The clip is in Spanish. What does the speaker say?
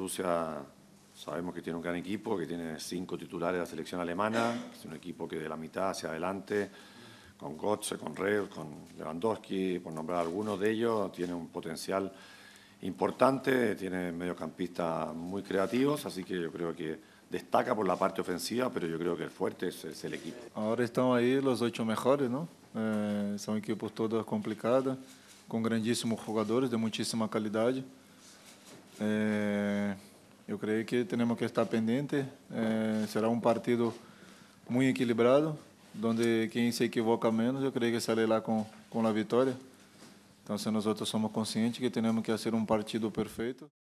Rusia, sabemos que tiene un gran equipo, que tiene cinco titulares de la selección alemana, es un equipo que de la mitad hacia adelante, con Götze, con Reus, con Lewandowski, por nombrar algunos de ellos, tiene un potencial importante, tiene mediocampistas muy creativos, así que yo creo que destaca por la parte ofensiva, pero yo creo que el fuerte es, el equipo. Ahora estamos ahí los ocho mejores, ¿no? Eh, son equipos todos complicados, con grandísimos jugadores de muchísima calidad. Eh, creio que temos que estar pendente. Eh, será um partido muito equilibrado, onde quem se equivoca menos, eu creio que sai lá com, com a vitória. Então, se nós somos conscientes que temos que fazer um partido perfeito.